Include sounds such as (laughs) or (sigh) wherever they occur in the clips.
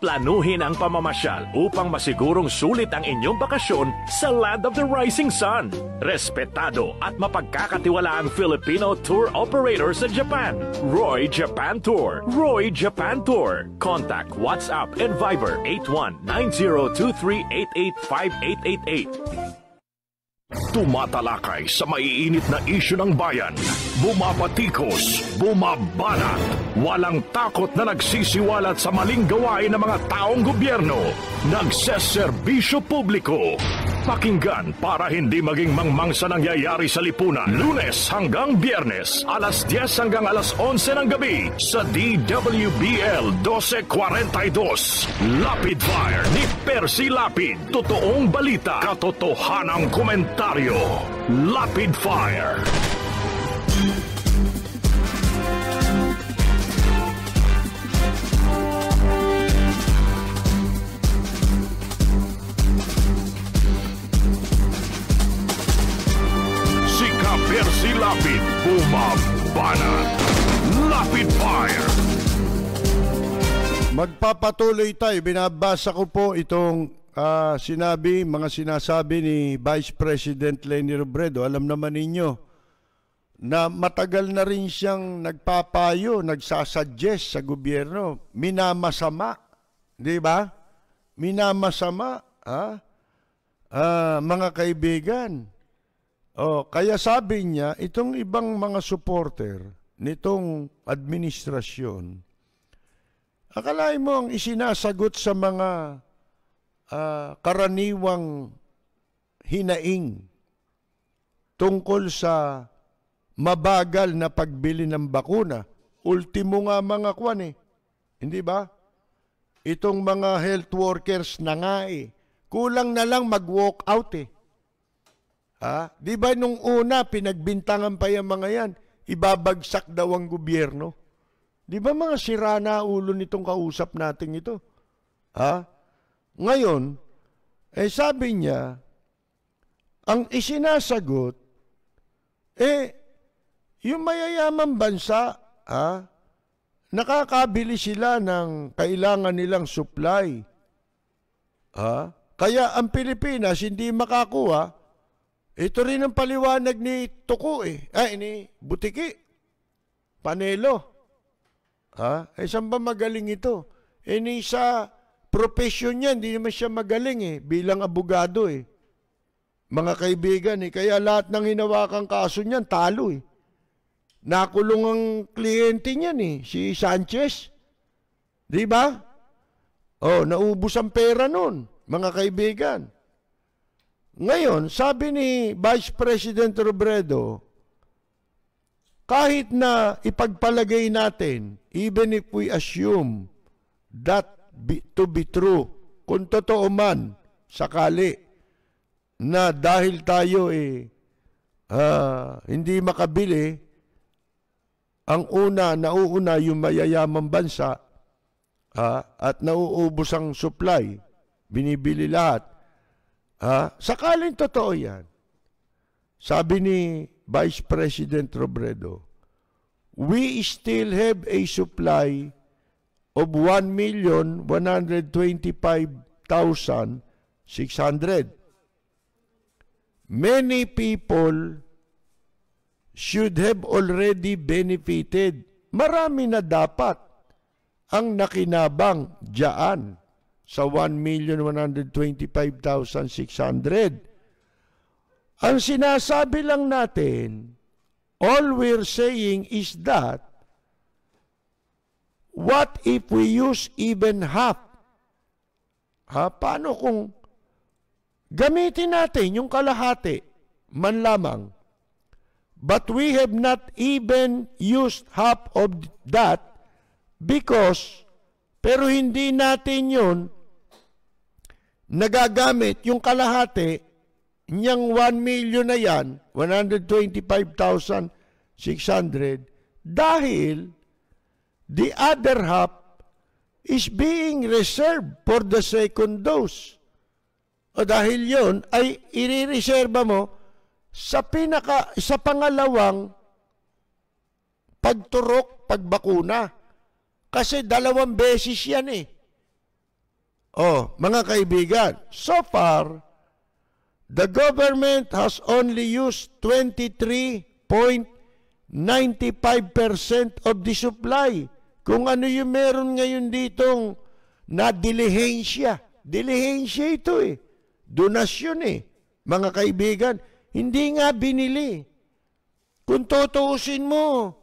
Planuhin ang pamamasyal upang masigurong sulit ang inyong bakasyon sa Land of the Rising Sun. Respetado at mapagkakatiwala ang Filipino tour operator sa Japan. Roy Japan Tour. Roy Japan Tour. Contact WhatsApp and Viber 819023885888. Tumatalakay sa maiinit na isyu ng bayan bumabatikos, bumabanat, walang takot na nagsisiwalat sa maling gawain ng mga taong gobyerno, nagseserbisyo publiko. Pakinggan para hindi maging mangmang sa nangyayari sa lipunan. Lunes hanggang Biyernes, alas 10 hanggang alas 11 ng gabi sa DWBL 1242. Lapid Fire ni Percy Lapid. Totoong balita, katotohanang komentaryo. Lapid Fire. Percy Lapid bumabanat. Lapid Fire! Magpapatuloy tayo. Binabasa ko po itong uh, sinabi, mga sinasabi ni Vice President Lenny Robredo. Alam naman ninyo, na matagal na rin siyang nagpapayo, nagsasuggest sa gobyerno, minamasama, di ba? Minamasama, ha? Ah, ah, mga kaibigan, Oh, kaya sabi niya, itong ibang mga supporter nitong administrasyon, akalain mo ang isinasagot sa mga uh, karaniwang hinaing tungkol sa mabagal na pagbili ng bakuna. Ultimo nga mga kwan eh. Hindi ba? Itong mga health workers na nga eh. Kulang na lang mag-walk out eh. Ha? Di ba nung una, pinagbintangan pa yung mga yan, ibabagsak daw ang gobyerno. Di ba mga sira na ulo nitong kausap natin ito? Ha? Ngayon, eh sabi niya, ang isinasagot, eh, yung mayayaman bansa, ha? Nakakabili sila ng kailangan nilang supply. Ha? Kaya ang Pilipinas hindi makakuha ito rin ang paliwanag ni Tuko eh. Ay, ni Butiki. Panelo. Ha? Eh, saan ba magaling ito? Eh, ni sa profession niya, hindi naman siya magaling eh. Bilang abogado eh. Mga kaibigan eh. Kaya lahat ng hinawakang kaso niyan, talo eh. Nakulong ang kliyente niya eh. Si Sanchez. Di ba? Oh, naubos ang pera noon, mga kaibigan. Ngayon, sabi ni Vice President Robredo, kahit na ipagpalagay natin, even if we assume that be, to be true, kung totoo man, sakali, na dahil tayo eh, uh, hindi makabili, ang una, nauuna yung mayayamang bansa uh, at nauubos ang supply, binibili lahat Ha? Sakaling totoo yan. Sabi ni Vice President Robredo, we still have a supply of 1,125,600 many people should have already benefited. Marami na dapat ang nakinabang diyan sa 1,125,600. Ang sinasabi lang natin, all we're saying is that what if we use even half? Ha, paano kung gamitin natin yung kalahati man lamang? But we have not even used half of that because pero hindi natin yun nagagamit yung kalahati niyang 1 million na yan, 125,600, dahil the other half is being reserved for the second dose. O dahil yon ay irireserba mo sa pinaka sa pangalawang pagturok pagbakuna. Kasi dalawang beses yan eh. Oh, mga kaibigan, so far, the government has only used 23.95% of the supply. Kung ano yung meron ngayon ditong na dilihensya. Dilihensya ito eh. Donasyon eh. Mga kaibigan, hindi nga binili. Kung tutuusin mo,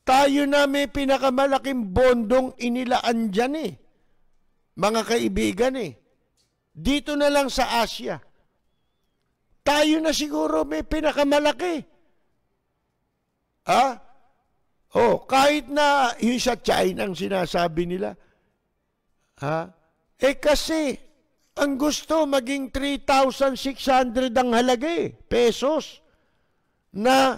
tayo na may pinakamalaking bondong inilaan dyan eh mga kaibigan eh. Dito na lang sa Asia. Tayo na siguro may pinakamalaki. Ha? Oh, kahit na yung sa China ang sinasabi nila. Ha? Eh kasi, ang gusto maging 3,600 ang halaga eh, pesos. Na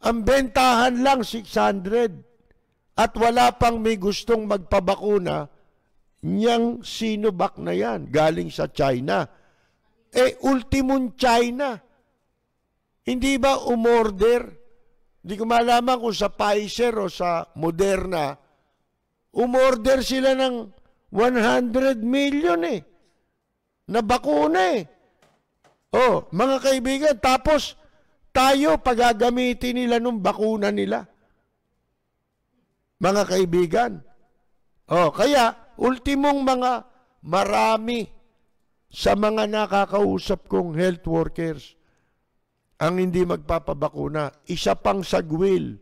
ang bentahan lang 600 at wala pang may gustong magpabakuna niyang Sinovac na yan galing sa China. Eh, ultimong China. Hindi ba umorder? Hindi ko malaman kung sa Pfizer o sa Moderna. Umorder sila ng 100 million eh. Na bakuna eh. Oh, mga kaibigan, tapos tayo pagagamitin nila nung bakuna nila. Mga kaibigan. Oh, kaya Ultimong mga marami sa mga nakakausap kong health workers ang hindi magpapabakuna. Isa pang sagwil.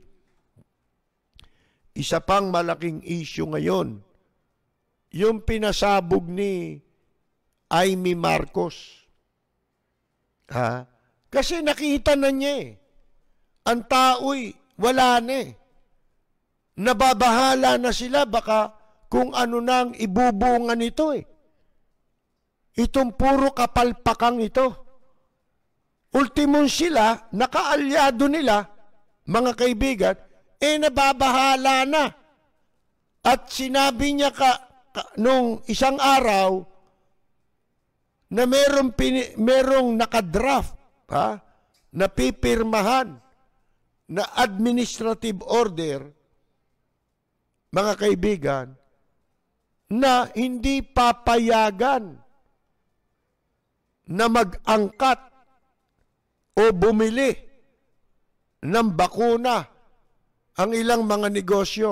Isa pang malaking issue ngayon. Yung pinasabog ni Amy Marcos. Ha? Kasi nakita na niya eh. Ang tao'y wala na eh. Nababahala na sila baka kung ano nang ibubunga nito eh. Itong puro kapalpakang ito. Ultimong sila, nakaalyado nila, mga kaibigan, eh nababahala na. At sinabi niya ka, ka nung isang araw na merong, pini, merong nakadraft, ha? napipirmahan na administrative order, mga kaibigan, na hindi papayagan na mag-angkat o bumili ng bakuna ang ilang mga negosyo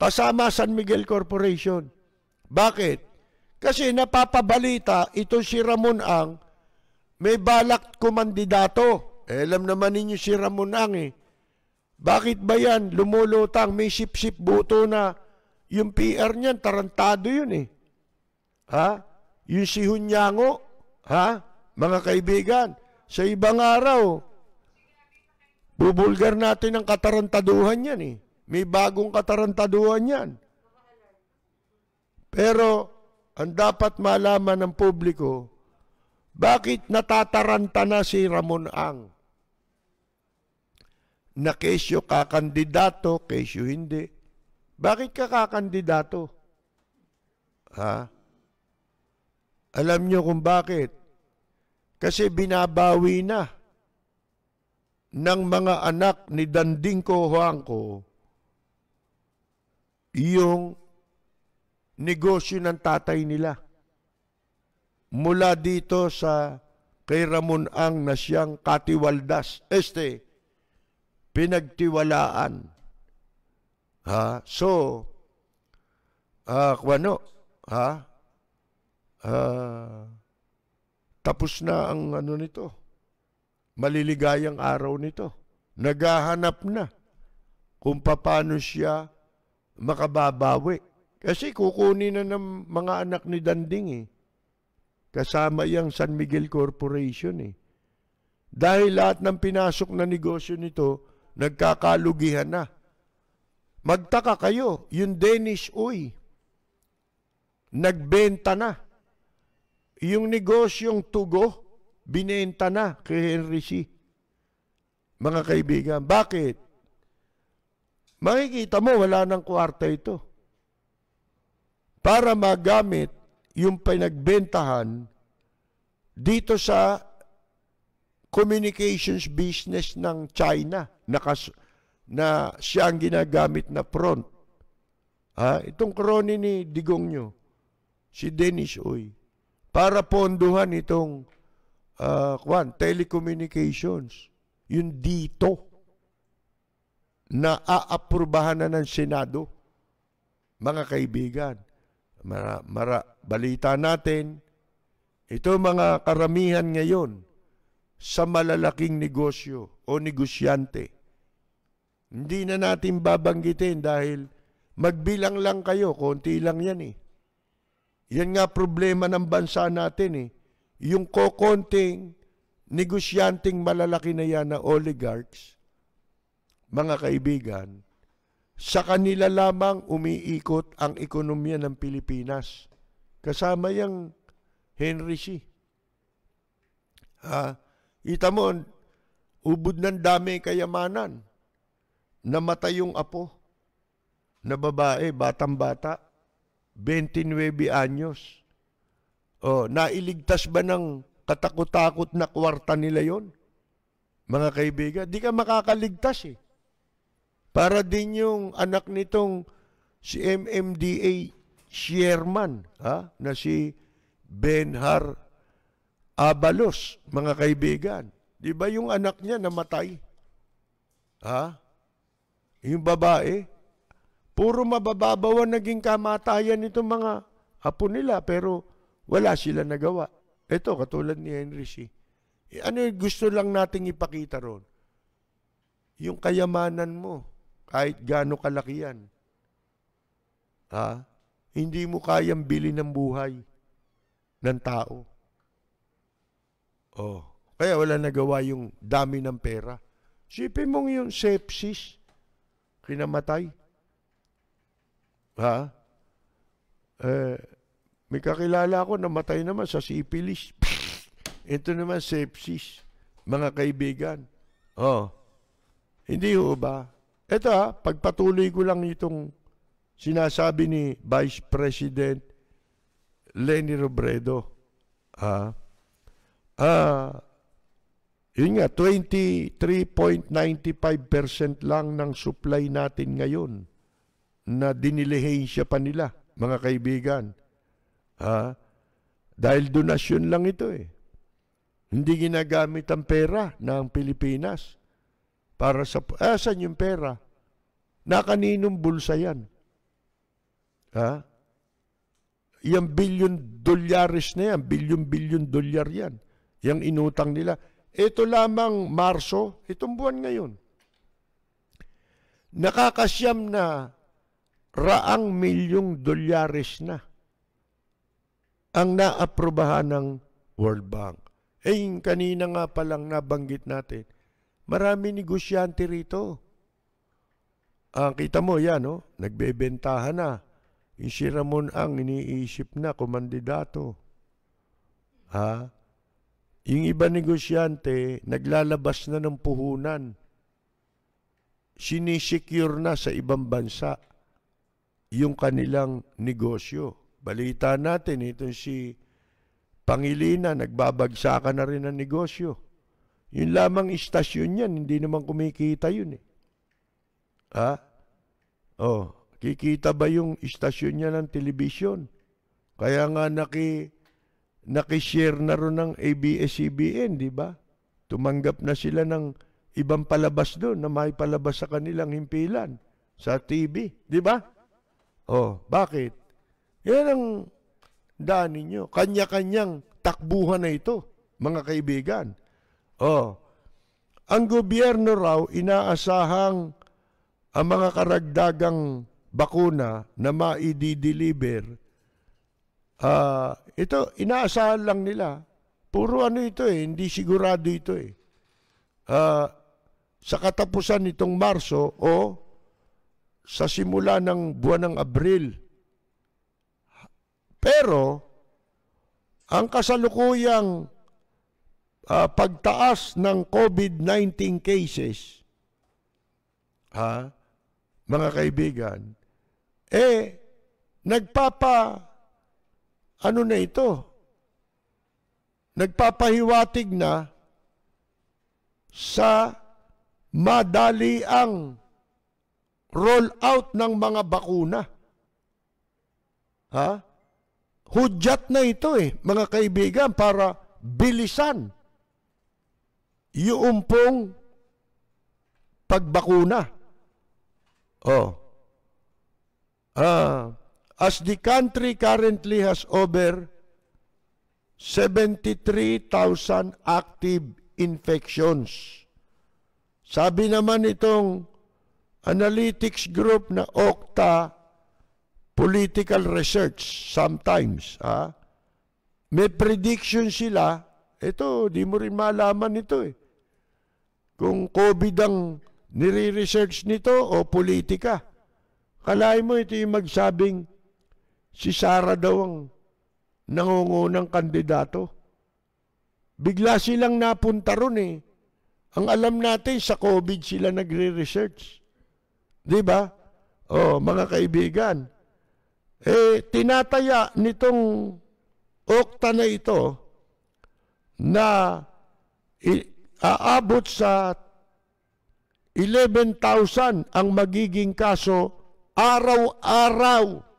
kasama San Miguel Corporation. Bakit? Kasi napapabalita ito si Ramon Ang may balak kumandidato. Eh, alam naman ninyo si Ramon Ang eh. Bakit ba yan? Lumulutang, may sip-sip buto na yung PR niyan, tarantado yun eh. Ha? Yung si Hunyango, ha? Mga kaibigan, sa ibang araw, bubulgar natin ang katarantaduhan niyan eh. May bagong katarantaduhan yan. Pero, ang dapat malaman ng publiko, bakit natataranta na si Ramon Ang? Na kesyo kakandidato, kesyo hindi bakit ka kakandidato? Ha? Alam nyo kung bakit? Kasi binabawi na ng mga anak ni Danding Huangko yung negosyo ng tatay nila. Mula dito sa kay Ramon Ang na siyang katiwaldas, este, pinagtiwalaan Ha? So, uh, kwano, ha? Uh, tapos na ang ano nito. Maliligayang araw nito. Naghahanap na kung paano siya makababawi. Kasi kukunin na ng mga anak ni Danding eh. Kasama yung San Miguel Corporation eh. Dahil lahat ng pinasok na negosyo nito, nagkakalugihan na. Magtaka kayo, yung Danish Uy, nagbenta na. Yung negosyong tugo, binenta na kay Henry C. Mga kaibigan, bakit? Makikita mo, wala ng kwarta ito. Para magamit yung pinagbentahan dito sa communications business ng China. Nakas na siya ang ginagamit na front. Ha? Itong kroni ni Digong nyo, si Dennis Uy, para ponduhan itong uh, kwan, telecommunications. yung dito na aaprubahan na ng Senado. Mga kaibigan, mara, mara, balita natin, ito mga karamihan ngayon sa malalaking negosyo o negosyante hindi na natin babanggitin dahil magbilang lang kayo, konti lang yan eh. Yan nga problema ng bansa natin eh. Yung kokonting negosyanteng malalaki na yan na oligarchs, mga kaibigan, sa kanila lamang umiikot ang ekonomiya ng Pilipinas. Kasama yung Henry C. Ha? Ah, Ita mo, ubod ng dami kayamanan namatay yung apo na babae, batang-bata, 29 anyos. O, nailigtas ba ng katakot-takot na kwarta nila yon? Mga kaibigan, di ka makakaligtas eh. Para din yung anak nitong si MMDA chairman, ha? na si Benhar Abalos, mga kaibigan. Di ba yung anak niya namatay? Ha? yung babae, puro mabababawan naging kamatayan nitong mga apo nila pero wala sila nagawa. Ito, katulad ni Henry C. Eh, ano gusto lang nating ipakita ron? Yung kayamanan mo, kahit gaano kalaki yan. Ha? Hindi mo kayang bili ng buhay ng tao. Oh, kaya wala nagawa yung dami ng pera. Sipin mong yung sepsis pinamatay. Ha? Eh, may kakilala ako, namatay naman sa syphilis. (laughs) Ito naman sepsis, mga kaibigan. Oh. Hindi ho ba? Ito ha, ah, pagpatuloy ko lang itong sinasabi ni Vice President Lenny Robredo. Ha? Ah, yun nga, 23.95% lang ng supply natin ngayon na dinilihensya pa nila, mga kaibigan. Ha? Dahil donasyon lang ito eh. Hindi ginagamit ang pera ng Pilipinas para sa... Ah, saan yung pera? Na kaninong bulsa yan? Ha? Yung bilyon dolyaris na yan, bilyon-bilyon dolyar yan. Yung inutang nila ito lamang Marso, itong buwan ngayon, nakakasyam na raang milyong dolyares na ang naaprobahan ng World Bank. Eh, kanina nga palang nabanggit natin, marami negosyante rito. Ah, kita mo yan, no? Oh, nagbebentahan na. Yung si Ramon ang iniisip na, kumandidato. Ha? Yung iba negosyante, naglalabas na ng puhunan. Sinisecure na sa ibang bansa yung kanilang negosyo. Balita natin, itong si Pangilina, nagbabagsakan na rin ang negosyo. Yun lamang istasyon yan, hindi naman kumikita yun eh. Ha? Oh, kikita ba yung istasyon niya ng television? Kaya nga naki nakishare na ron ng ABS-CBN, di ba? Tumanggap na sila ng ibang palabas doon na may palabas sa kanilang himpilan sa TV, di ba? Oh, bakit? Yan ang daan ninyo. Kanya-kanyang takbuhan na ito, mga kaibigan. Oh, ang gobyerno raw inaasahang ang mga karagdagang bakuna na maidi-deliver Uh, ito, inaasahan lang nila. Puro ano ito eh, hindi sigurado ito eh. Uh, sa katapusan nitong Marso o sa simula ng buwan ng Abril. Pero, ang kasalukuyang uh, pagtaas ng COVID-19 cases, ha, mga kaibigan, eh, nagpapa ano na ito? Nagpapahiwatig na sa madali ang roll out ng mga bakuna. Ha? Hudyat na ito eh, mga kaibigan, para bilisan yung pong pagbakuna. Oh. Ah, as the country currently has over 73,000 active infections. Sabi naman itong analytics group na OCTA Political Research sometimes, ha? may prediction sila, ito, di mo rin malaman ito eh. Kung COVID ang nire-research nito o politika. Kalahin mo ito yung magsabing Si Sara daw ang nangungunang kandidato. Bigla silang napunta ron eh. Ang alam natin, sa COVID sila nagre-research. Di ba? Oh, mga kaibigan. Eh, tinataya nitong okta na ito na aabot sa 11,000 ang magiging kaso araw-araw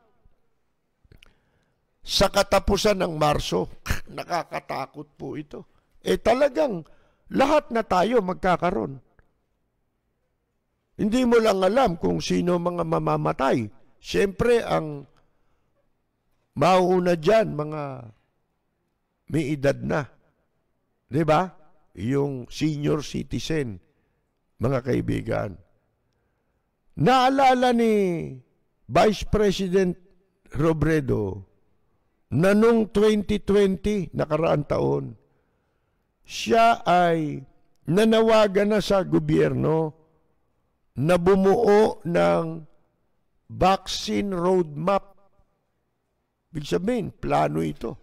sa katapusan ng Marso. (laughs) Nakakatakot po ito. Eh talagang lahat na tayo magkakaroon. Hindi mo lang alam kung sino mga mamamatay. Siyempre, ang mauuna diyan mga may edad na. 'Di ba? Yung senior citizen, mga kaibigan. Naalala ni Vice President Robredo, na noong 2020, nakaraan taon, siya ay nanawagan na sa gobyerno na bumuo ng vaccine roadmap. Big sabihin, plano ito.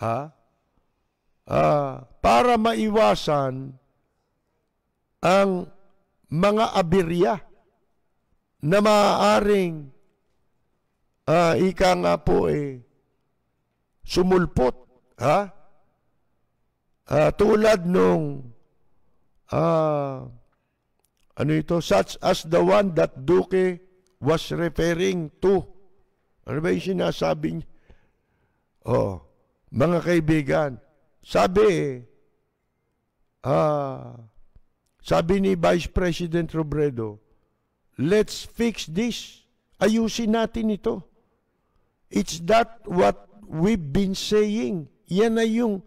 Ha? Ah, para maiwasan ang mga abirya na maaaring ah, ika nga po eh, sumulpot, ha? Uh, tulad nung uh, ano ito, such as the one that Duque was referring to. Ano ba yung sinasabi niya? Oh, mga kaibigan, sabi, ah, sabi ni Vice President Robredo, let's fix this. Ayusin natin ito. It's that what we've been saying. Yan na yung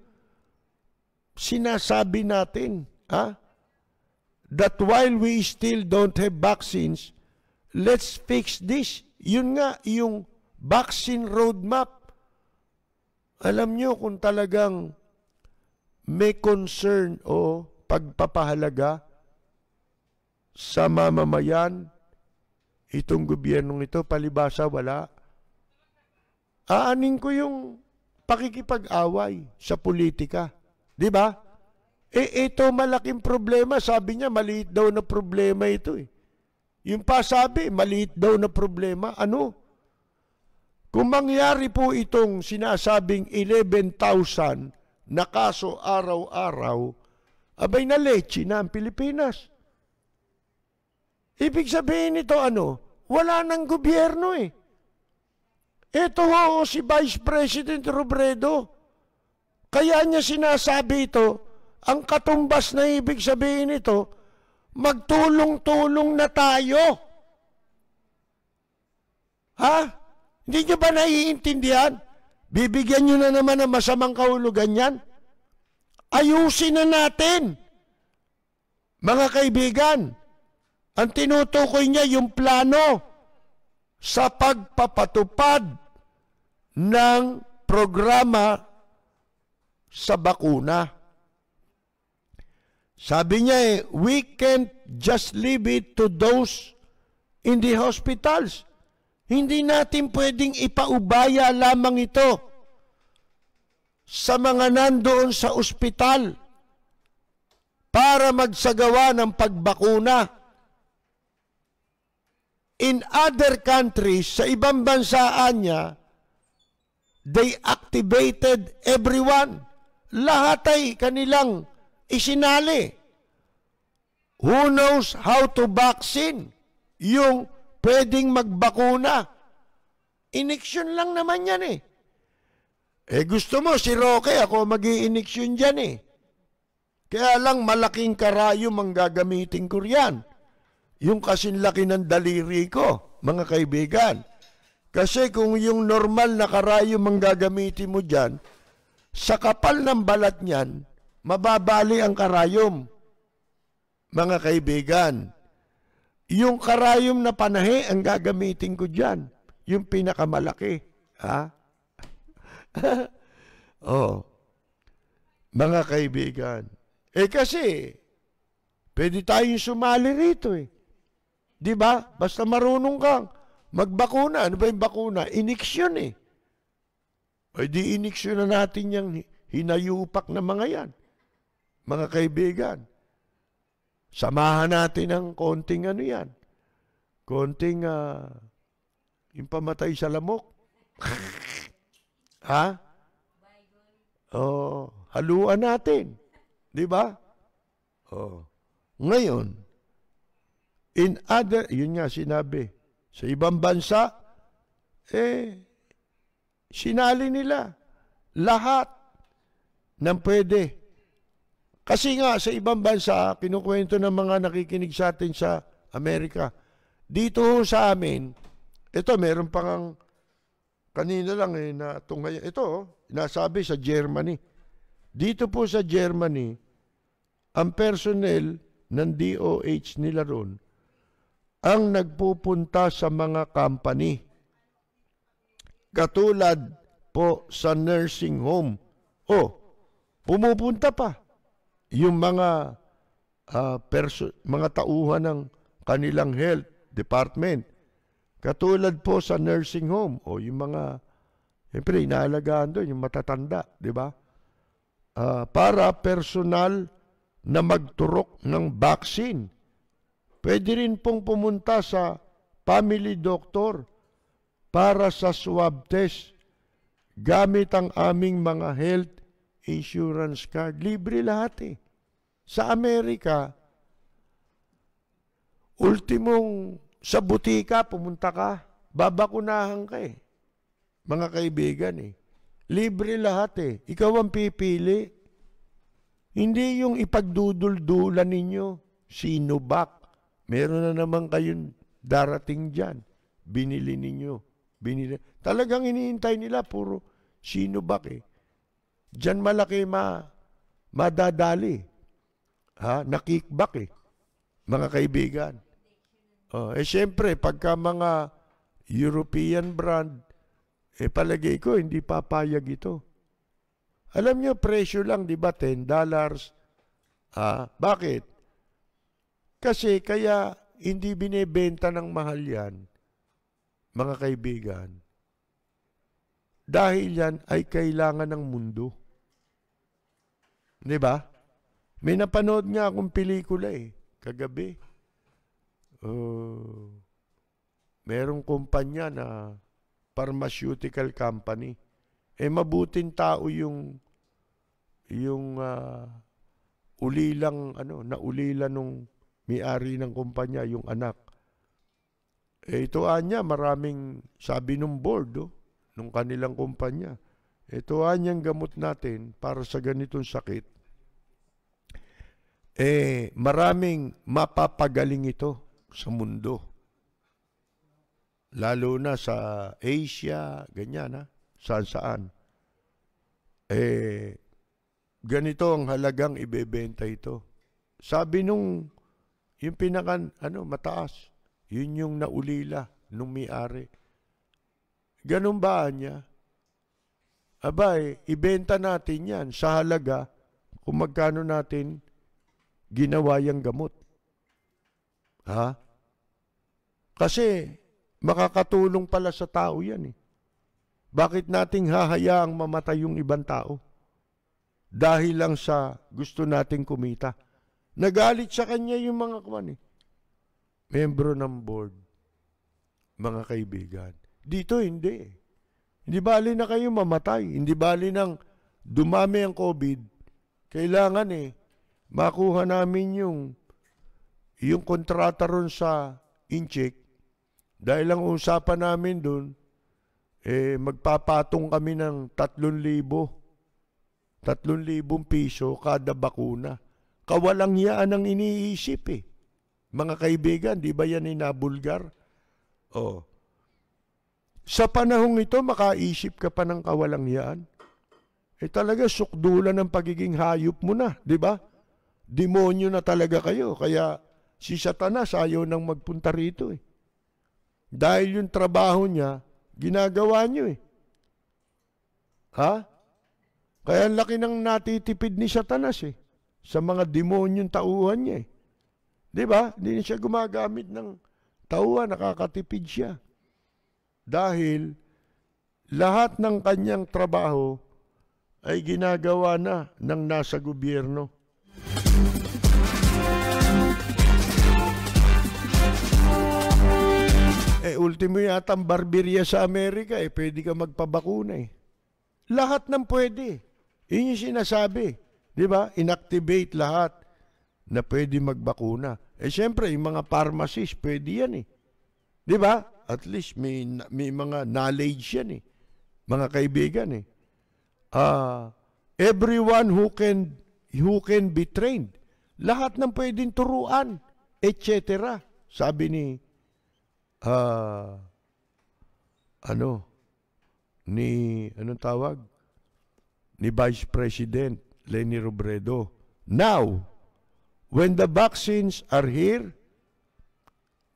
sinasabi natin. Ha? That while we still don't have vaccines, let's fix this. Yun nga, yung vaccine roadmap. Alam nyo kung talagang may concern o pagpapahalaga sa mamamayan, itong gobyernong ito, palibasa wala. Aanin ko yung pakikipag-away sa politika. Di ba? Eh, ito malaking problema. Sabi niya, maliit daw na problema ito eh. Yung pa sabi, maliit daw na problema. Ano? Kung mangyari po itong sinasabing 11,000 na kaso araw-araw, abay na leche na ang Pilipinas. Ibig sabihin ito ano, wala nang gobyerno eh. Ito ho si Vice President Robredo. Kaya niya sinasabi ito, ang katumbas na ibig sabihin ito, magtulong-tulong na tayo. Ha? Hindi nyo ba naiintindihan? Bibigyan niyo na naman ng masamang kahulugan yan? Ayusin na natin. Mga kaibigan, ang tinutukoy niya yung plano sa pagpapatupad ng programa sa bakuna. Sabi niya eh, we can't just leave it to those in the hospitals. Hindi natin pwedeng ipaubaya lamang ito sa mga nandoon sa ospital para magsagawa ng pagbakuna in other countries, sa ibang bansaan niya, they activated everyone. Lahat ay kanilang isinali. Who knows how to vaccine? Yung pwedeng magbakuna. Ineksyon lang naman yan eh. Eh gusto mo si Roque, ako mag iineksyon dyan eh. Kaya lang malaking karayom ang gagamitin ko riyan yung kasinlaki ng daliri ko, mga kaibigan. Kasi kung yung normal na karayom ang gagamitin mo dyan, sa kapal ng balat niyan, mababali ang karayom. Mga kaibigan, yung karayom na panahe ang gagamitin ko dyan. Yung pinakamalaki. Ha? (laughs) oh. Mga kaibigan, eh kasi, pwede tayong sumali rito eh. Di ba? Basta marunong kang magbakuna. Ano ba yung bakuna? Iniksyon eh. Ay di iniksyon na natin yung hinayupak na mga yan. Mga kaibigan. Samahan natin ang konting ano yan. Konting uh, yung pamatay sa lamok. ha? Oh, haluan natin. Di ba? Oh. Ngayon, In other, yun nga sinabi, sa ibang bansa, eh, sinali nila lahat ng pwede. Kasi nga sa ibang bansa, kinukwento ng mga nakikinig sa atin sa Amerika, dito sa amin, ito meron pang kanina lang eh, na tunghaya. Ito, oh, nasabi sa Germany. Dito po sa Germany, ang personnel ng DOH nila roon, ang nagpupunta sa mga company. Katulad po sa nursing home. O, oh, pumupunta pa yung mga uh, mga tauhan ng kanilang health department. Katulad po sa nursing home o oh, yung mga siyempre inaalagaan doon yung matatanda, di ba? Uh, para personal na magturok ng vaccine Pwede rin pong pumunta sa family doctor para sa swab test gamit ang aming mga health insurance card. Libre lahat eh. Sa Amerika, ultimong sa butika, pumunta ka, babakunahan ka eh. Mga kaibigan eh. Libre lahat eh. Ikaw ang pipili. Hindi yung ipagduduldulan ninyo. Sino back? meron na naman kayong darating dyan. Binili ninyo. Binili. Talagang iniintay nila, puro sino ba eh. Diyan malaki ma, madadali. Ha? Nakikbak eh. Mga kaibigan. Oh, eh syempre, pagka mga European brand, eh palagay ko, hindi papayag ito. Alam nyo, presyo lang, di ba? 10 dollars. Ah, bakit? Kasi kaya hindi binebenta ng mahal yan, mga kaibigan. Dahil yan ay kailangan ng mundo. Di ba? May napanood nga akong pelikula eh, kagabi. Uh, merong kumpanya na pharmaceutical company. Eh mabuting tao yung yung uh, ulilang ano, na naulila nung may-ari ng kumpanya, yung anak. Eh, ito anya, maraming sabi ng board, oh, nung kanilang kumpanya. Ito ang gamot natin para sa ganitong sakit. Eh, maraming mapapagaling ito sa mundo. Lalo na sa Asia, ganyan ha, saan-saan. Eh, ganito ang halagang ibebenta ito. Sabi nung yung pinaka, ano, mataas. Yun yung naulila nung may-ari. Ganun ba niya? Abay, eh, ibenta natin yan sa halaga kung magkano natin ginawa yung gamot. Ha? Kasi makakatulong pala sa tao yan eh. Bakit nating hahayaang mamatay yung ibang tao? Dahil lang sa gusto nating kumita. Nagalit sa kanya yung mga kuman eh. Membro ng board, mga kaibigan. Dito hindi. Eh. Hindi bali na kayo mamatay. Hindi bali nang dumami ang COVID. Kailangan eh, makuha namin yung yung kontrata ron sa Incheck dahil ang usapan namin doon eh magpapatong kami ng 3,000 3,000 piso kada bakuna. Kawalangyaan ang iniisip eh. Mga kaibigan, di ba yan inabulgar? Oh. Sa panahong ito, makaisip ka pa ng kawalangyaan. Eh talaga, sukdulan ng pagiging hayop mo na, di ba? Demonyo na talaga kayo. Kaya si Satanas ayaw nang magpunta rito eh. Dahil yung trabaho niya, ginagawa niyo eh. Ha? Kaya laki ng natitipid ni Satanas eh sa mga demonyong tauhan niya eh. Di ba? Hindi siya gumagamit ng tauhan, nakakatipid siya. Dahil lahat ng kanyang trabaho ay ginagawa na ng nasa gobyerno. Eh, ultimo yata ang barberya sa Amerika, eh, pwede ka magpabakuna eh. Lahat ng pwede. Iyon yung sinasabi. Di ba? Inactivate lahat na pwede magbakuna. Eh siyempre, yung mga pharmacist, pwede yan eh. Di ba? At least may, may mga knowledge yan eh. Mga kaibigan eh. Uh, everyone who can, who can be trained. Lahat ng pwedeng turuan, etc. Sabi ni, uh, ano, ni, anong tawag? Ni Vice President Lenny Robredo. Now, when the vaccines are here,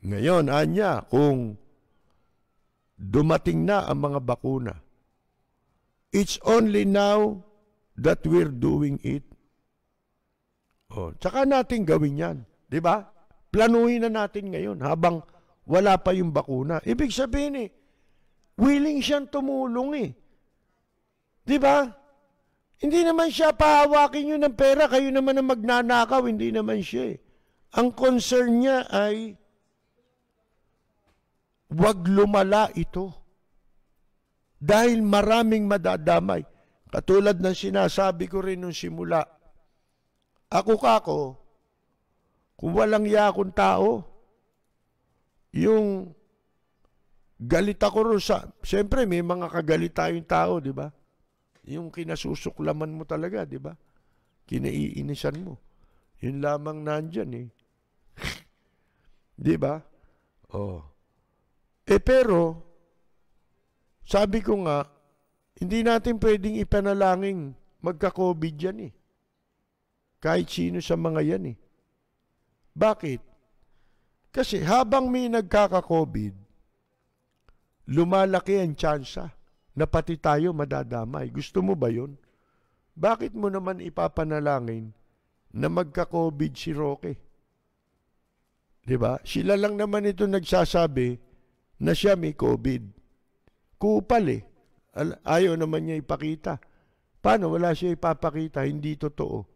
ngayon, anya, kung dumating na ang mga bakuna, it's only now that we're doing it. Oh, tsaka natin gawin yan. Di ba? Planuhin na natin ngayon habang wala pa yung bakuna. Ibig sabihin eh, willing siyang tumulong eh. Di ba? Hindi naman siya pahawakin nyo ng pera, kayo naman ang magnanakaw, hindi naman siya eh. Ang concern niya ay wag lumala ito. Dahil maraming madadamay. Katulad ng sinasabi ko rin nung simula. Ako ka ako, kung walang yakong tao, yung galit ako rin sa, siyempre may mga kagalit tayong tao, di ba? yung kinasusuklaman mo talaga, di ba? Kinaiinisan mo. Yun lamang nandyan eh. (laughs) di ba? Oh. Eh pero, sabi ko nga, hindi natin pwedeng ipanalangin magka-COVID yan eh. Kahit sino sa mga yan eh. Bakit? Kasi habang may nagkaka-COVID, lumalaki ang tsansa na pati tayo madadamay. Gusto mo ba yun? Bakit mo naman ipapanalangin na magka-COVID si Roque? Di ba? Sila lang naman ito nagsasabi na siya may COVID. Kupal eh. Ayaw naman niya ipakita. Paano wala siya ipapakita? Hindi totoo.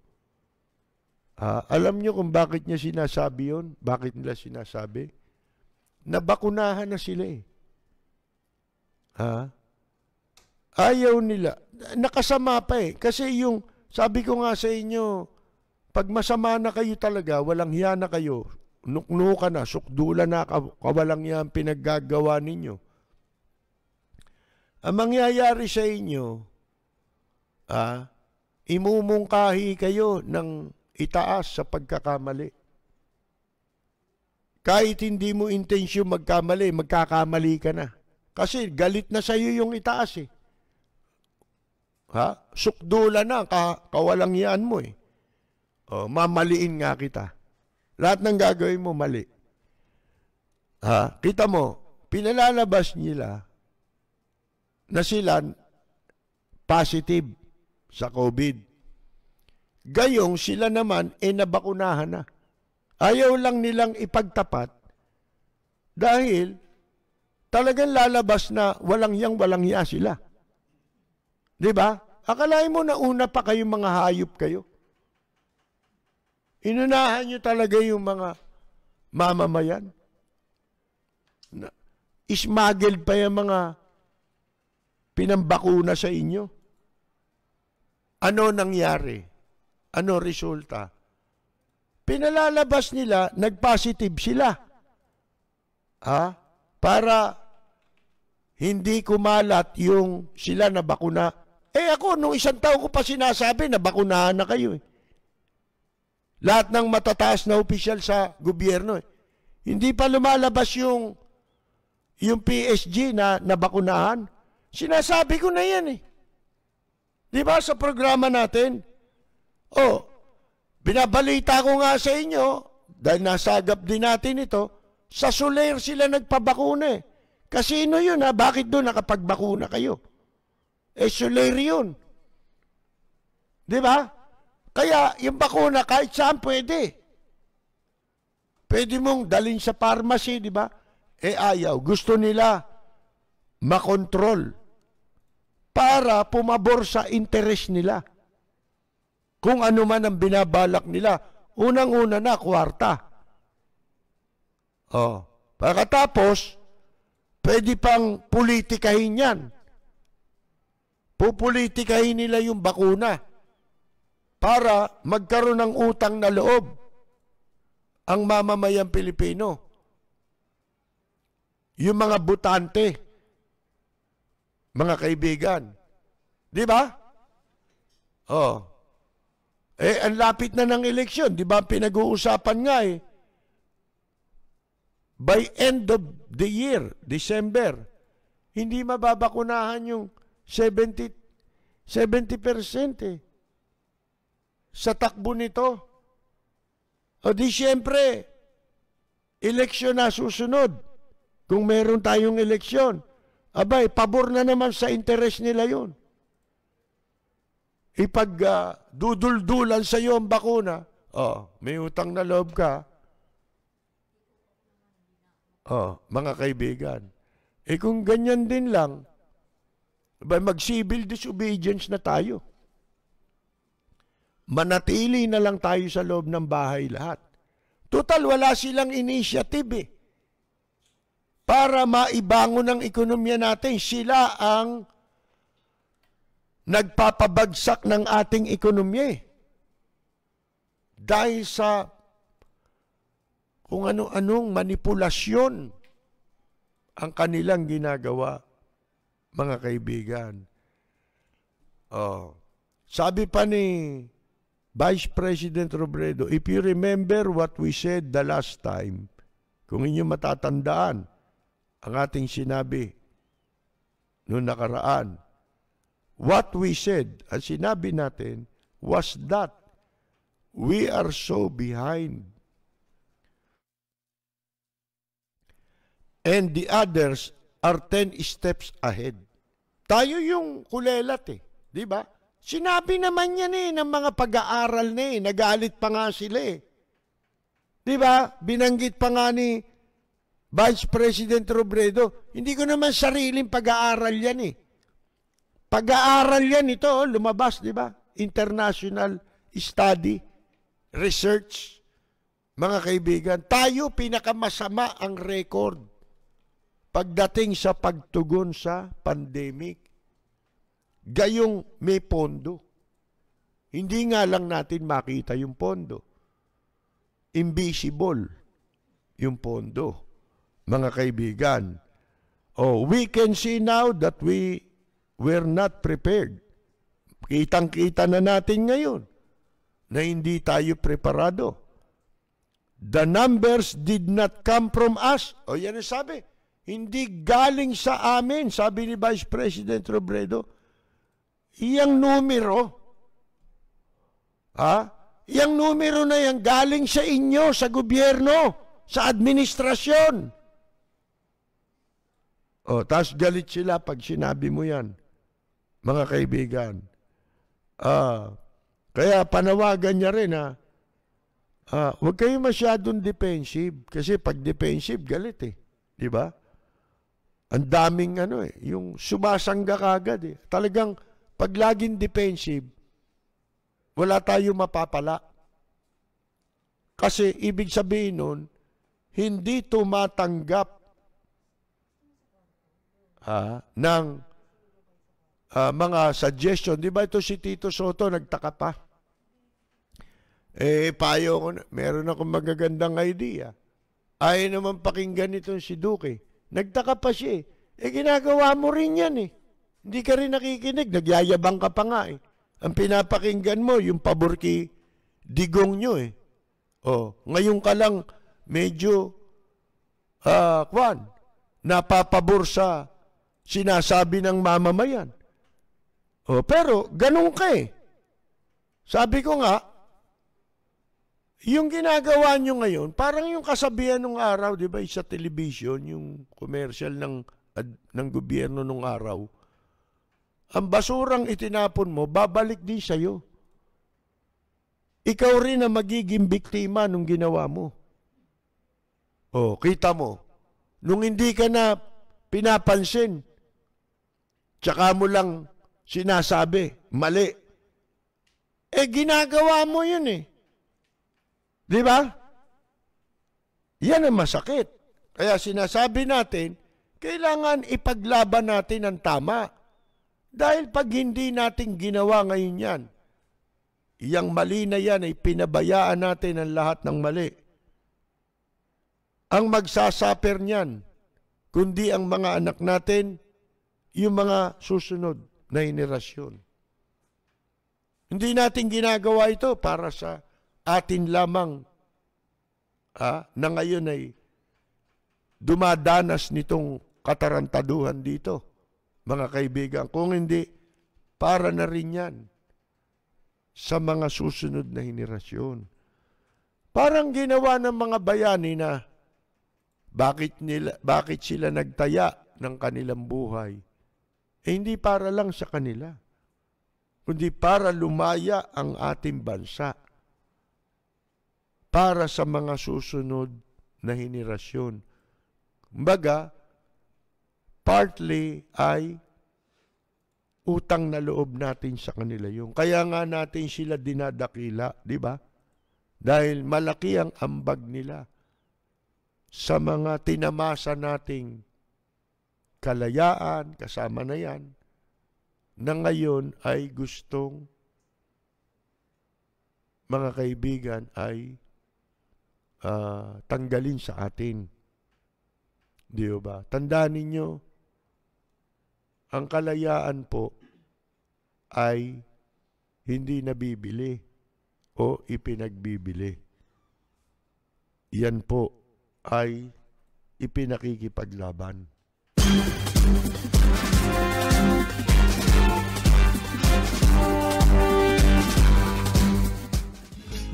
Uh, alam niyo kung bakit niya sinasabi yon? Bakit nila sinasabi? Nabakunahan na sila eh. Ha? Ah? Ayaw nila. Nakasama pa eh. Kasi yung, sabi ko nga sa inyo, pag masama na kayo talaga, walang hiya na kayo, nukno ka na, sukdula na, kawalang hiya ang pinaggagawa ninyo. Ang mangyayari sa inyo, ah, imumungkahi kayo ng itaas sa pagkakamali. Kahit hindi mo intensyon magkamali, magkakamali ka na. Kasi galit na sa iyo yung itaas eh. Ha? Sukdula na, ka, kawalang yan mo eh. O, oh, mamaliin nga kita. Lahat ng gagawin mo, mali. Ha? Kita mo, pinalalabas nila na sila positive sa COVID. Gayong sila naman ay eh, nabakunahan na. Ayaw lang nilang ipagtapat dahil talagang lalabas na walang yang walang ya sila. Di ba? Akalain mo na una pa kayong mga hayop kayo. Inunahan nyo talaga yung mga mamamayan. Na, ismagel pa yung mga pinambakuna sa inyo. Ano nangyari? Ano resulta? Pinalalabas nila, nagpositive sila. Ha? Para hindi kumalat yung sila na bakuna eh ako, nung isang taon ko pa sinasabi na bakunahan na kayo eh. Lahat ng matataas na official sa gobyerno eh. Hindi pa lumalabas yung yung PSG na nabakunahan. Sinasabi ko na yan eh. Di ba sa programa natin? Oh, binabalita ko nga sa inyo, dahil nasagap din natin ito, sa Soler sila nagpabakuna eh. Kasino yun ha? Bakit doon nakapagbakuna kayo? Eh, Soler yun. Di ba? Kaya yung bakuna kahit saan pwede. Pwede mong dalin sa pharmacy, di ba? Eh ayaw. Gusto nila makontrol para pumabor sa interes nila. Kung ano man ang binabalak nila. Unang-una na, kwarta. Oh. Pagkatapos, pwede pang politikahin yan Pupolitikahin nila yung bakuna para magkaroon ng utang na loob ang mamamayang Pilipino. Yung mga butante, mga kaibigan. Di ba? Oh. Eh, ang lapit na ng eleksyon. Di ba pinag-uusapan nga eh? By end of the year, December, hindi mababakunahan yung 70, 70% eh. Sa takbo nito. O di siyempre, eleksyon na susunod. Kung meron tayong eleksyon, abay, pabor na naman sa interes nila yun. Ipag uh, duduldulan sa iyo ang bakuna, oh, may utang na loob ka, Oh, mga kaibigan. Eh kung ganyan din lang, ba mag-civil disobedience na tayo. Manatili na lang tayo sa loob ng bahay lahat. Total, wala silang initiative eh. Para maibangon ang ekonomiya natin, sila ang nagpapabagsak ng ating ekonomiya eh. Dahil sa kung ano-anong manipulasyon ang kanilang ginagawa mga kaibigan. Oh. Sabi pa ni Vice President Robredo, if you remember what we said the last time, kung inyo matatandaan ang ating sinabi noong nakaraan, what we said, ang sinabi natin, was that we are so behind. And the others are 10 steps ahead. Tayo yung kulelat eh. Di ba? Sinabi naman yan eh ng mga pag-aaral na eh. Nagalit pa nga sila eh. Di ba? Binanggit pa nga ni Vice President Robredo, hindi ko naman sariling pag-aaral yan eh. Pag-aaral yan ito, oh, lumabas, di ba? International study, research. Mga kaibigan, tayo pinakamasama ang record pagdating sa pagtugon sa pandemic, gayong may pondo. Hindi nga lang natin makita yung pondo. Invisible yung pondo, mga kaibigan. Oh, we can see now that we were not prepared. Kitang-kita na natin ngayon na hindi tayo preparado. The numbers did not come from us. O yan ang sabi hindi galing sa amin, sabi ni Vice President Robredo. Iyang numero, ha? Iyang numero na yan galing sa inyo, sa gobyerno, sa administrasyon. O, tapos galit sila pag sinabi mo yan, mga kaibigan. Ah, kaya panawagan niya rin ha, ah, huwag kayo masyadong defensive kasi pag defensive, galit eh. Di ba? Ang daming ano eh, yung sumasangga kagad eh. Talagang pag laging defensive, wala tayo mapapala. Kasi ibig sabihin nun, hindi tumatanggap ha, ng uh, mga suggestion. Di ba ito si Tito Soto nagtaka pa? Eh, payo ko na, meron akong magagandang idea. Ayaw naman pakinggan itong si Duque. Nagtaka pa siya eh. Eh ginagawa mo rin yan eh. Hindi ka rin nakikinig. Nagyayabang ka pa nga eh. Ang pinapakinggan mo, yung pabor ki digong nyo eh. Oh, ngayon ka lang medyo uh, kwan, napapabor sa sinasabi ng mamamayan. Oh, pero ganun ka eh. Sabi ko nga, yung ginagawa nyo ngayon, parang yung kasabihan ng araw, di ba, sa television, yung commercial ng, ad, ng gobyerno nung araw, ang basurang itinapon mo, babalik din sa'yo. Ikaw rin ang magiging biktima nung ginawa mo. oh, kita mo, nung hindi ka na pinapansin, tsaka mo lang sinasabi, mali. Eh, ginagawa mo yun eh. Di ba? Yan ang masakit. Kaya sinasabi natin, kailangan ipaglaban natin ang tama. Dahil pag hindi natin ginawa ngayon yan, iyang mali na yan ay pinabayaan natin ang lahat ng mali. Ang magsasaper niyan, kundi ang mga anak natin, yung mga susunod na henerasyon. Hindi natin ginagawa ito para sa atin lamang ah, na ngayon ay dumadanas nitong katarantaduhan dito, mga kaibigan. Kung hindi, para na rin yan sa mga susunod na henerasyon. Parang ginawa ng mga bayani na bakit, nila, bakit sila nagtaya ng kanilang buhay? Eh hindi para lang sa kanila, kundi para lumaya ang ating bansa para sa mga susunod na henerasyon. Kumbaga, partly ay utang na loob natin sa kanila yung. Kaya nga natin sila dinadakila, di ba? Dahil malaki ang ambag nila sa mga tinamasa nating kalayaan, kasama na yan, na ngayon ay gustong mga kaibigan ay uh, tanggalin sa atin. Di ba? Tandaan ninyo, ang kalayaan po ay hindi nabibili o ipinagbibili. Yan po ay ipinakikipaglaban.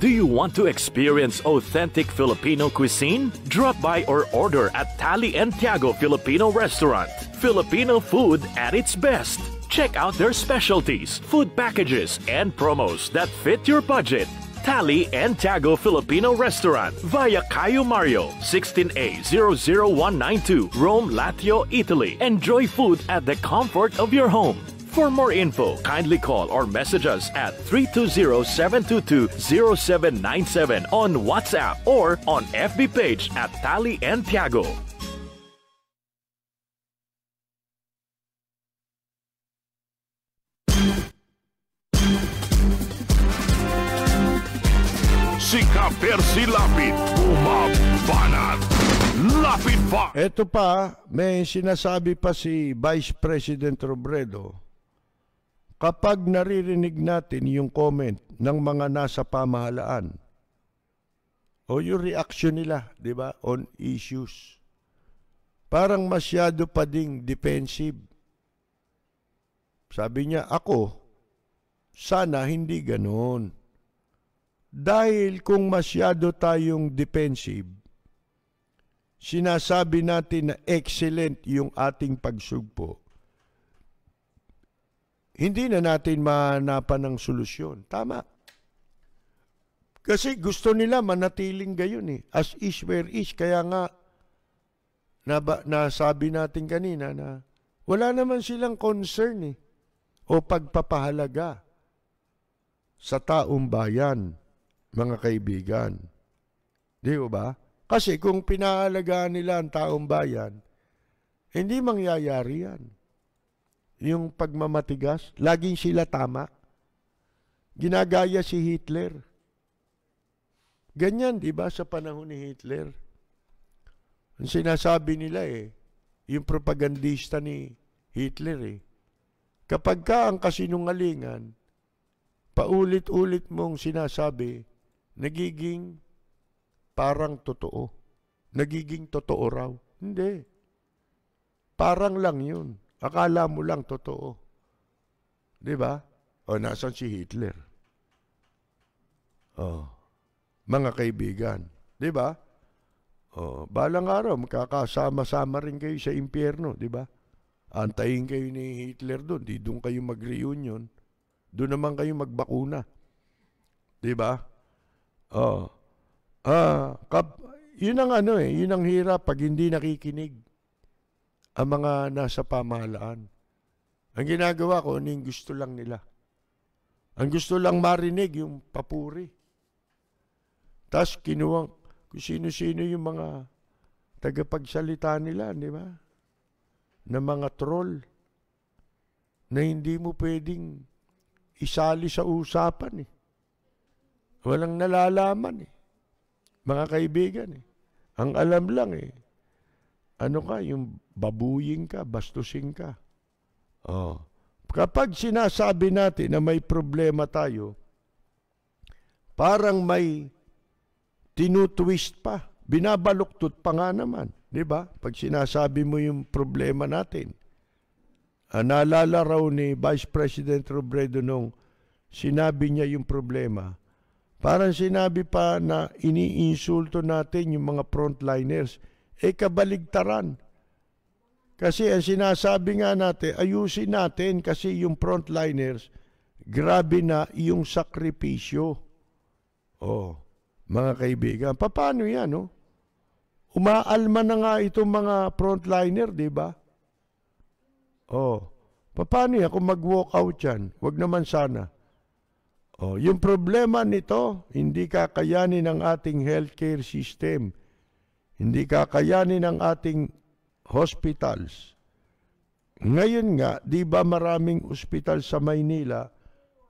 Do you want to experience authentic Filipino cuisine? Drop by or order at Tali and Tiago Filipino Restaurant. Filipino food at its best. Check out their specialties, food packages, and promos that fit your budget. Tali and Tago Filipino Restaurant via Cayo Mario, 16A00192, Rome, Latio, Italy. Enjoy food at the comfort of your home. For more info, kindly call or message us at 320-722-0797 on WhatsApp or on FB page at Tali and Tiago. Sika Ito pa, may sinasabi pa si Vice President Robredo kapag naririnig natin yung comment ng mga nasa pamahalaan o yung reaction nila, di ba, on issues, parang masyado pa ding defensive. Sabi niya, ako, sana hindi ganoon. Dahil kung masyado tayong defensive, sinasabi natin na excellent yung ating pagsugpo hindi na natin mahanapan ng solusyon. Tama. Kasi gusto nila manatiling gayon eh. As is where is. Kaya nga, naba, nasabi natin kanina na wala naman silang concern eh. O pagpapahalaga sa taong bayan, mga kaibigan. Di ba? Kasi kung pinahalagaan nila ang taong bayan, hindi mangyayari yan yung pagmamatigas. Laging sila tama. Ginagaya si Hitler. Ganyan, di ba, sa panahon ni Hitler? Ang sinasabi nila eh, yung propagandista ni Hitler eh, kapag ka ang kasinungalingan, paulit-ulit mong sinasabi, nagiging parang totoo. Nagiging totoo raw. Hindi. Parang lang yun. Akala mo lang totoo. Di ba? O, nasan si Hitler? Oh. mga kaibigan. Di ba? Oh, balang araw, magkakasama-sama rin kayo sa impyerno. Di ba? Antayin kayo ni Hitler doon. Di doon kayo mag-reunion. Doon naman kayo magbakuna. Di ba? Oh. Ah, kap, yun ang ano eh, yun ang hirap pag hindi nakikinig ang mga nasa pamahalaan. Ang ginagawa ko, ano gusto lang nila. Ang gusto lang marinig, yung papuri. Tapos kinuwang kung sino-sino yung mga tagapagsalita nila, di ba? Na mga troll na hindi mo pwedeng isali sa usapan eh. Walang nalalaman eh. Mga kaibigan eh. Ang alam lang eh ano ka, yung babuying ka, bastusin ka. Oh. Kapag sinasabi natin na may problema tayo, parang may tinutwist pa. Binabaluktot pa nga naman. Di ba? Pag sinasabi mo yung problema natin. Ah, naalala raw ni Vice President Robredo nung sinabi niya yung problema. Parang sinabi pa na iniinsulto natin yung mga frontliners eh kabaligtaran. Kasi ang sinasabi nga natin, ayusin natin kasi yung frontliners, grabe na yung sakripisyo. Oh, mga kaibigan, paano yan, no? Oh? Umaalma na nga itong mga frontliner, di ba? Oh, paano yan kung mag-walk out yan? Huwag naman sana. Oh, yung problema nito, hindi kakayanin ng ating healthcare system hindi kakayanin ng ating hospitals. Ngayon nga, di ba maraming ospital sa Maynila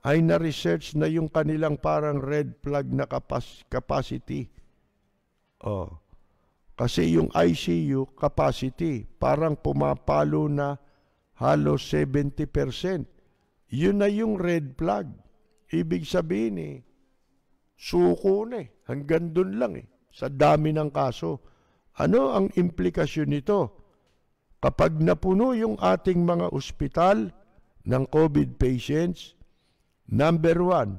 ay na-research na yung kanilang parang red flag na kapas- capacity. Oh. Kasi yung ICU capacity, parang pumapalo na halos 70%. Yun na yung red flag. Ibig sabihin eh, suko na eh. Hanggang dun lang eh. Sa dami ng kaso. Ano ang implikasyon nito? Kapag napuno yung ating mga ospital ng COVID patients, number one,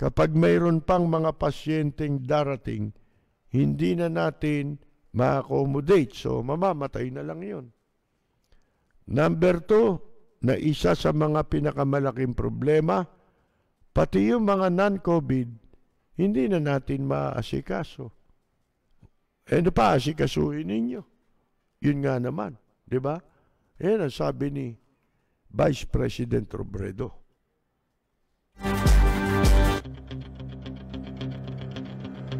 kapag mayroon pang mga pasyenteng darating, hindi na natin ma-accommodate. So, mamamatay na lang yun. Number two, na isa sa mga pinakamalaking problema, pati yung mga non-COVID, hindi na natin maasikaso. Eh, ano pa, sikasuhin ninyo. Yun nga naman, di ba? Yan ang sabi ni Vice President Robredo.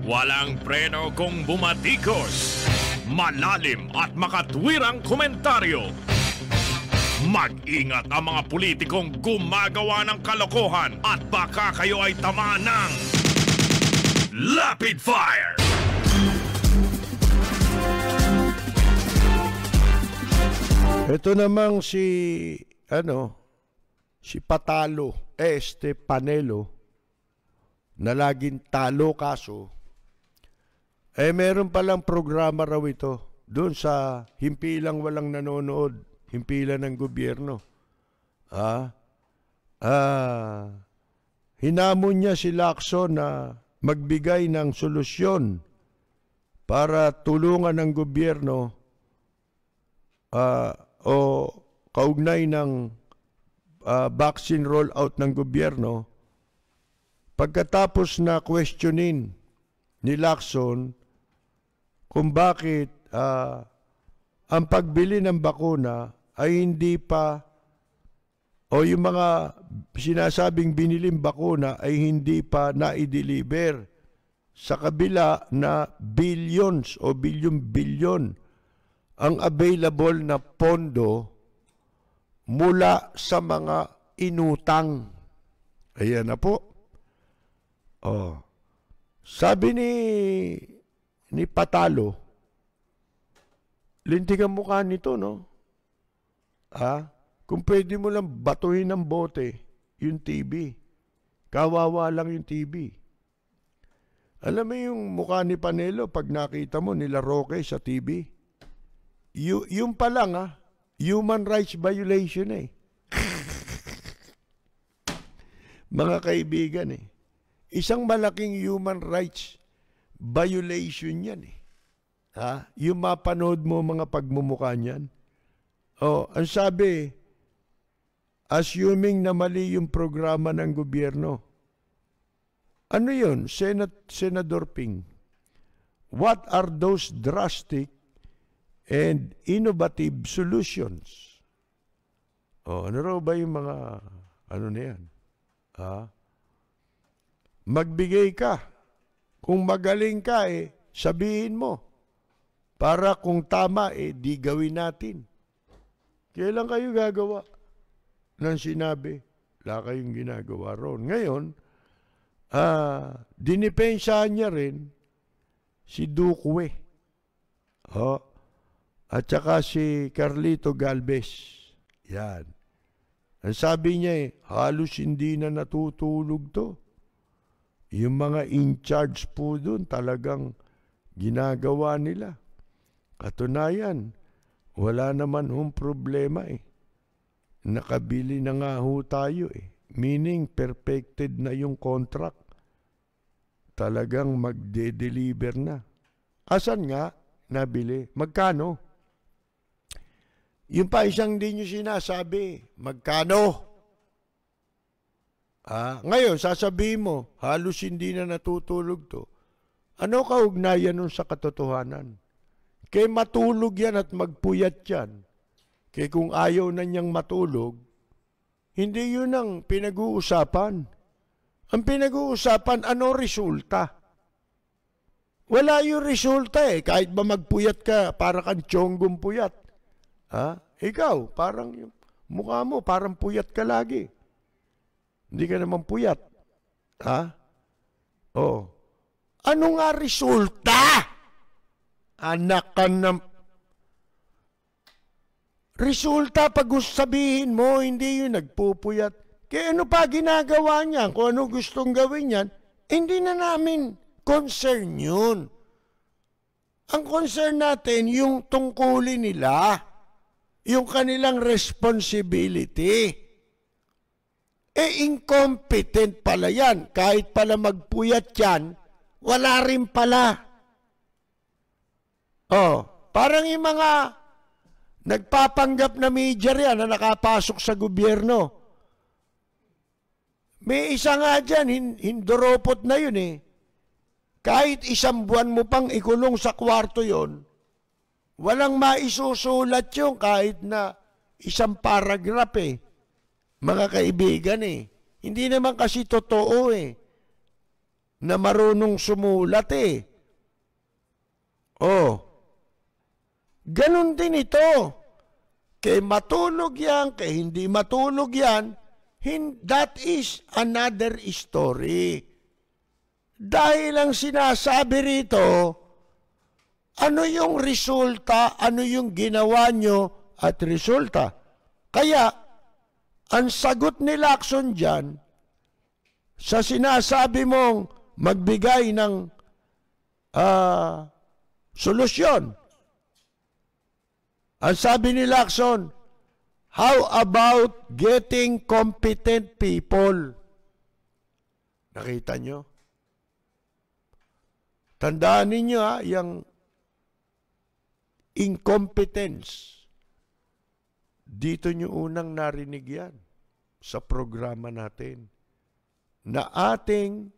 Walang preno kung bumatikos. Malalim at makatwirang komentaryo. Mag-ingat ang mga politikong gumagawa ng kalokohan at baka kayo ay tamaan ng Lapid Fire! Ito namang si ano si Patalo, eh, este Panelo na laging talo kaso eh meron palang programa raw ito doon sa himpilang walang nanonood, himpilan ng gobyerno. Ah, ah, hinamon niya si Lacson na magbigay ng solusyon para tulungan ng gobyerno ah o kaugnay ng uh, vaccine rollout ng gobyerno, pagkatapos na questionin ni Lacson kung bakit uh, ang pagbili ng bakuna ay hindi pa o yung mga sinasabing biniling bakuna ay hindi pa na-deliver sa kabila na billions o billion-billion ang available na pondo mula sa mga inutang. Ayan na po. Oh. Sabi ni ni Patalo, lintik mukha nito, no? Ah, kung pwede mo lang batuhin ng bote yung TV. Kawawa lang yung TV. Alam mo yung mukha ni Panelo pag nakita mo nila Roque sa TV? Y- yung pa lang ha, ah. human rights violation eh. (laughs) Mga kaibigan eh. Isang malaking human rights violation yan eh. Ha? Yung mapanood mo mga pagmumukha niyan. Oh, ang sabi, assuming na mali yung programa ng gobyerno. Ano yun, Senat, Senador Ping? What are those drastic and innovative solutions. O, ano raw ba yung mga, ano na yan? Ha? Magbigay ka. Kung magaling ka, eh, sabihin mo. Para kung tama, eh, di gawin natin. Kailan kayo gagawa ng sinabi? Wala kayong ginagawa roon. Ngayon, ah, dinipensahan niya rin si Dukwe. Oh, at saka si Carlito Galvez. Yan. Ang sabi niya eh, halos hindi na natutulog to. Yung mga in-charge po doon talagang ginagawa nila. Katunayan, wala naman hong problema eh. Nakabili na nga ho tayo eh. Meaning, perfected na yung contract. Talagang magde-deliver na. Asan nga nabili? Magkano? Yung pa isang hindi nyo sinasabi, magkano? Ah, ngayon, sasabihin mo, halos hindi na natutulog to. Ano kaugnayan nun sa katotohanan? Kay matulog yan at magpuyat yan. Kay kung ayaw na niyang matulog, hindi yun ang pinag-uusapan. Ang pinag-uusapan, ano resulta? Wala yung resulta eh. Kahit ba magpuyat ka, para kang tiyonggong puyat. Ha? Ikaw, parang yung mukha mo, parang puyat ka lagi. Hindi ka naman puyat. Ha? Oh. Ano nga resulta? Anak ka ng... Resulta, pag sabihin mo, hindi yung nagpupuyat. Kaya ano pa ginagawa niya? Kung ano gustong gawin niyan, hindi na namin concern yun. Ang concern natin, yung tungkulin nila yung kanilang responsibility. Eh, incompetent pala yan. Kahit pala magpuyat yan, wala rin pala. Oh, parang yung mga nagpapanggap na major yan na nakapasok sa gobyerno. May isa nga dyan, hindoropot na yun eh. Kahit isang buwan mo pang ikulong sa kwarto yon Walang maisusulat yung kahit na isang paragraph eh. Mga kaibigan eh. Hindi naman kasi totoo eh. Na marunong sumulat eh. Oh. Ganon din ito. Kay matulog yan, kay hindi matulog yan, that is another story. Dahil lang sinasabi rito, ano yung resulta, ano yung ginawa nyo at resulta. Kaya, ang sagot ni Lacson dyan, sa sinasabi mong magbigay ng uh, solusyon, ang sabi ni Lacson, how about getting competent people? Nakita nyo? Tandaan ninyo ha, yung Incompetence. Dito nyo unang narinig yan sa programa natin na ating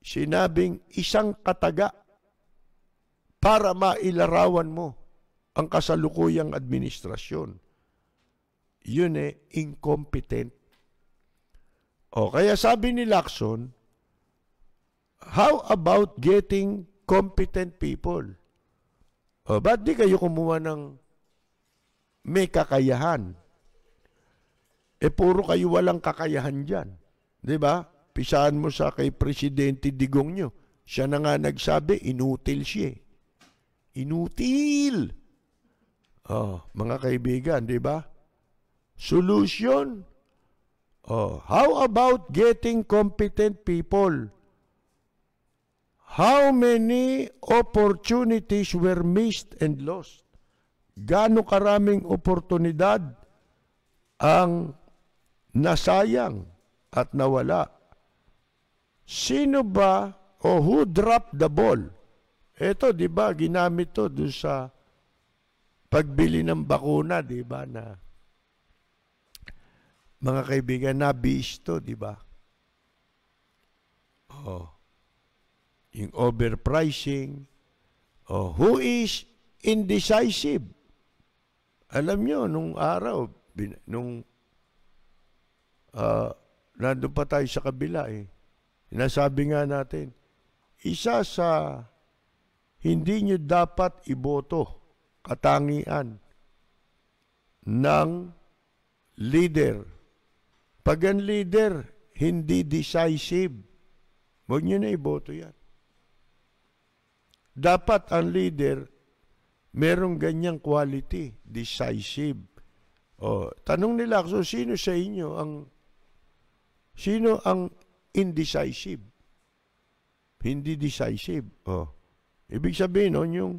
sinabing isang kataga para mailarawan mo ang kasalukuyang administrasyon. Yun eh, incompetent. O kaya sabi ni Lacson, how about getting competent people? O, oh, ba't di kayo kumuha ng may kakayahan? E puro kayo walang kakayahan dyan. Di ba? Pisaan mo sa kay Presidente Digong nyo. Siya na nga nagsabi, inutil siya. Eh. Inutil! Oh, mga kaibigan, di ba? Solution? Oh, how about getting competent people? How many opportunities were missed and lost? Gaano karaming oportunidad ang nasayang at nawala? Sino ba o who dropped the ball? Ito, di ba, ginamit to doon sa pagbili ng bakuna, di ba, na mga kaibigan, nabis to, di ba? Oh in overpricing, or who is indecisive. Alam nyo, nung araw, bin, nung uh, nandun pa tayo sa kabila eh, nasabi nga natin, isa sa hindi nyo dapat iboto katangian ng leader. Pag ang leader, hindi decisive, huwag nyo na iboto yan. Dapat ang leader, merong ganyang quality, decisive. O, tanong nila, ako, sino sa inyo ang, sino ang indecisive? Hindi decisive. O, ibig sabihin nun, yung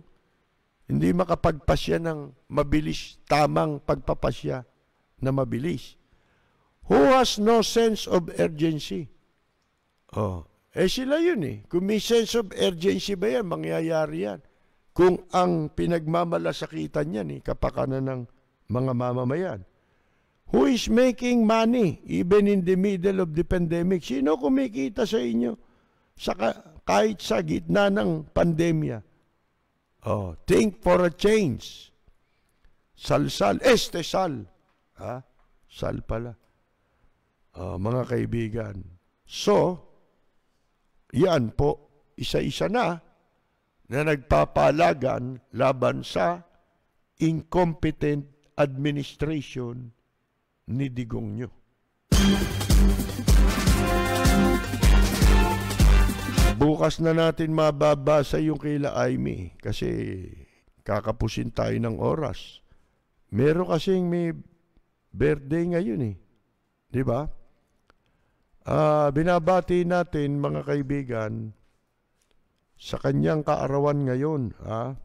hindi makapagpasya ng mabilis, tamang pagpapasya na mabilis. Who has no sense of urgency? Oh, eh sila yun eh. Kung may sense of urgency ba yan, mangyayari yan. Kung ang pinagmamalasakitan yan eh, kapakanan ng mga mamamayan. Who is making money even in the middle of the pandemic? Sino kumikita sa inyo sa kahit sa gitna ng pandemya? Oh, think for a change. Salsal, este sal. Ha? Ah, sal pala. Oh, mga kaibigan. So, yan po, isa-isa na na nagpapalagan laban sa incompetent administration ni Digong nyo. Bukas na natin mababasa yung kila Aimee kasi kakapusin tayo ng oras. Meron kasing may birthday ngayon eh. 'Di ba? Uh, binabati natin mga kaibigan sa kanyang kaarawan ngayon ha?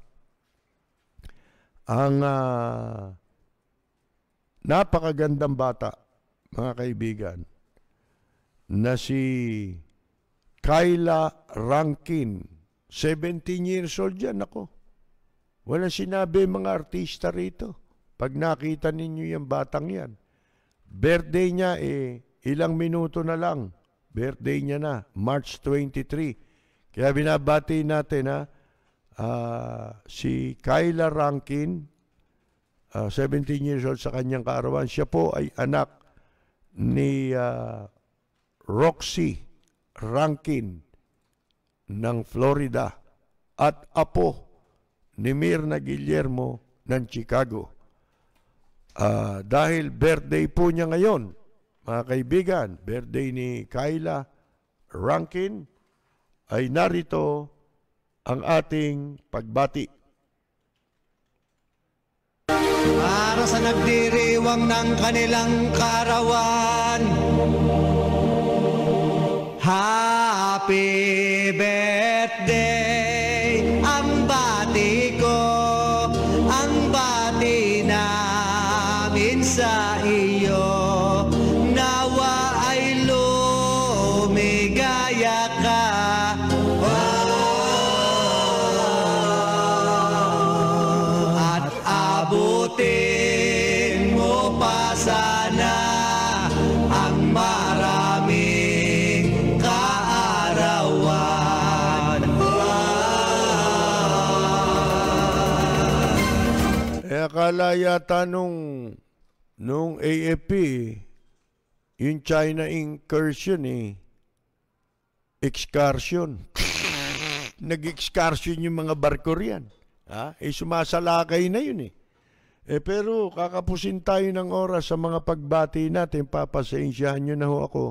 ang uh, napakagandang bata mga kaibigan na si Kyla Rankin 17 years old yan ako wala sinabi mga artista rito pag nakita ninyo yung batang yan birthday niya eh ilang minuto na lang, birthday niya na, March 23. Kaya binabati natin ha, uh, si Kyla Rankin, uh, ah, 17 years old sa kanyang kaarawan. Siya po ay anak ni uh, Roxy Rankin ng Florida at apo ni Mirna Guillermo ng Chicago. Uh, dahil birthday po niya ngayon, mga kaibigan, birthday ni Kyla Rankin, ay narito ang ating pagbati. Para sa nagdiriwang ng kanilang karawan, Happy Birthday! gala yata nung, nung AFP, eh. yung China incursion eh. Excursion. (laughs) Nag-excursion yung mga barko riyan. Ha? Eh sumasalakay na yun eh. Eh pero kakapusin tayo ng oras sa mga pagbati natin. Papasensyahan nyo na ho ako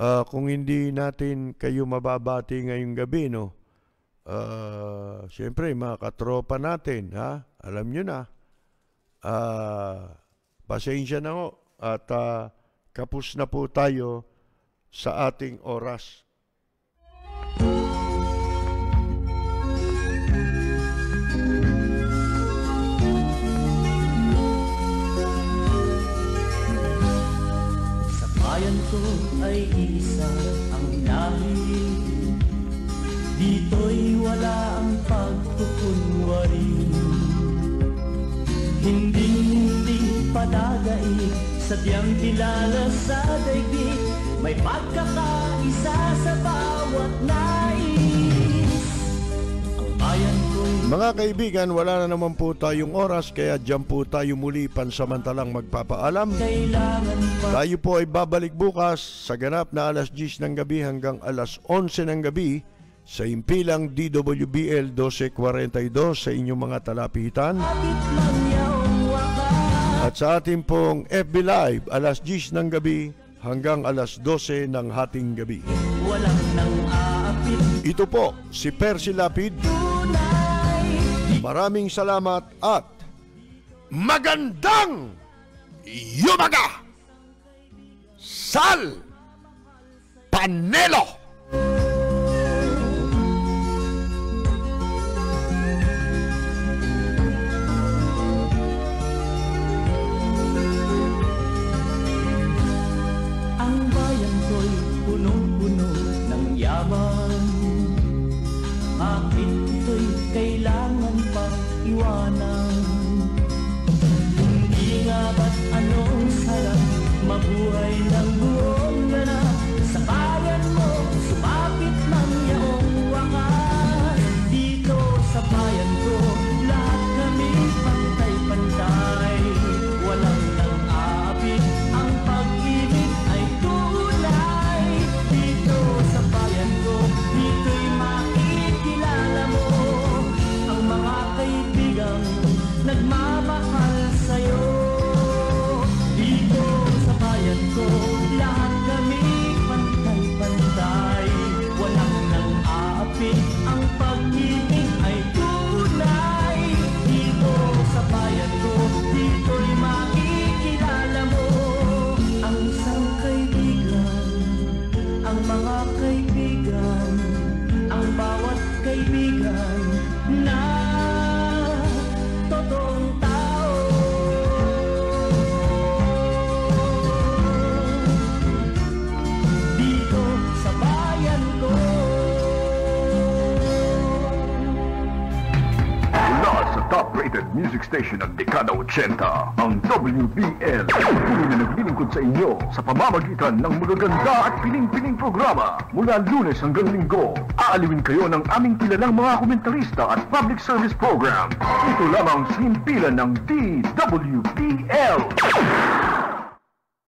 uh, kung hindi natin kayo mababati ngayong gabi no. Uh, ah, Siyempre, mga katropa natin, ha? Alam nyo na uh, pasensya na ho at uh, ah, kapus na po tayo sa ating oras. Sa bayan ko ay isa ang dahil Dito'y wala ang pag Hindi hindi padagai Sadyang kilala sa daigdig May pagkakaisa sa bawat nais Ang bayan Mga kaibigan, wala na naman po tayong oras kaya dyan po tayo muli pansamantalang magpapaalam. Tayo po ay babalik bukas sa ganap na alas 10 ng gabi hanggang alas 11 ng gabi sa impilang DWBL 1242 sa inyong mga talapitan. At sa ating pong FB Live, alas 10 ng gabi hanggang alas 12 ng hating gabi. Walang nang aapit. Ito po si Percy Lapid. Maraming salamat at magandang yumaga! Sal Panelo! 80, ang WBL. Patuloy na naglilingkod sa inyo sa pamamagitan ng magaganda at piling-piling programa. Mula lunes hanggang linggo, aaliwin kayo ng aming kilalang mga komentarista at public service program. Ito lamang sa himpilan ng DWBL.